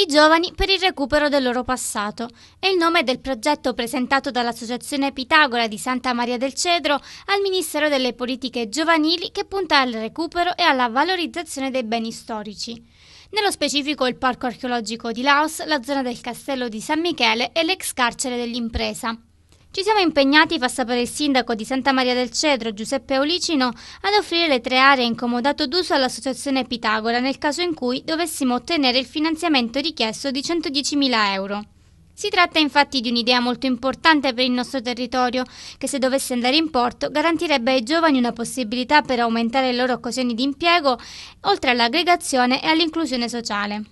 i giovani per il recupero del loro passato. È il nome del progetto presentato dall'Associazione Pitagora di Santa Maria del Cedro al Ministero delle Politiche Giovanili che punta al recupero e alla valorizzazione dei beni storici. Nello specifico il Parco archeologico di Laos, la zona del Castello di San Michele e l'ex carcere dell'impresa. Ci siamo impegnati, fa sapere il sindaco di Santa Maria del Cedro, Giuseppe Aulicino, ad offrire le tre aree in comodato d'uso all'associazione Pitagora nel caso in cui dovessimo ottenere il finanziamento richiesto di 110.000 euro. Si tratta infatti di un'idea molto importante per il nostro territorio, che se dovesse andare in porto garantirebbe ai giovani una possibilità per aumentare le loro occasioni di impiego, oltre all'aggregazione e all'inclusione sociale.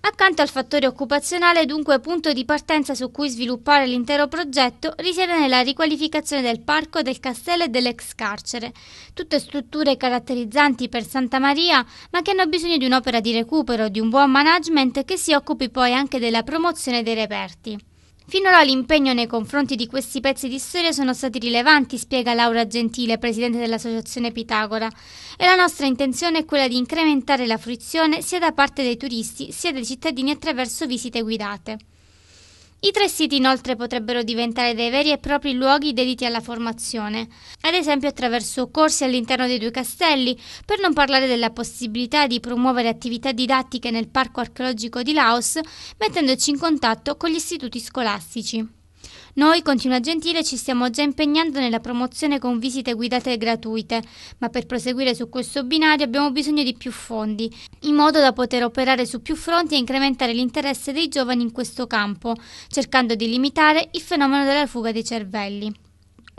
Accanto al fattore occupazionale, dunque punto di partenza su cui sviluppare l'intero progetto, risiede nella riqualificazione del parco, del castello e dell'ex carcere, tutte strutture caratterizzanti per Santa Maria, ma che hanno bisogno di un'opera di recupero, di un buon management che si occupi poi anche della promozione dei reperti. Finora l'impegno nei confronti di questi pezzi di storia sono stati rilevanti, spiega Laura Gentile, presidente dell'associazione Pitagora, e la nostra intenzione è quella di incrementare la fruizione sia da parte dei turisti sia dei cittadini attraverso visite guidate. I tre siti inoltre potrebbero diventare dei veri e propri luoghi dediti alla formazione, ad esempio attraverso corsi all'interno dei due castelli, per non parlare della possibilità di promuovere attività didattiche nel parco archeologico di Laos, mettendoci in contatto con gli istituti scolastici. Noi, continua Gentile, ci stiamo già impegnando nella promozione con visite guidate gratuite, ma per proseguire su questo binario abbiamo bisogno di più fondi, in modo da poter operare su più fronti e incrementare l'interesse dei giovani in questo campo, cercando di limitare il fenomeno della fuga dei cervelli.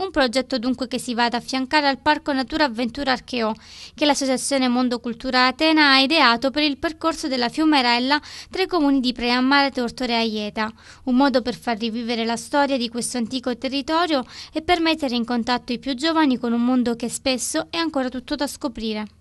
Un progetto dunque che si va ad affiancare al Parco Natura Avventura Archeo, che l'Associazione Mondo Cultura Atena ha ideato per il percorso della Fiumerella tra i comuni di Preammare, Tortore e Aieta. Un modo per far rivivere la storia di questo antico territorio e per mettere in contatto i più giovani con un mondo che spesso è ancora tutto da scoprire.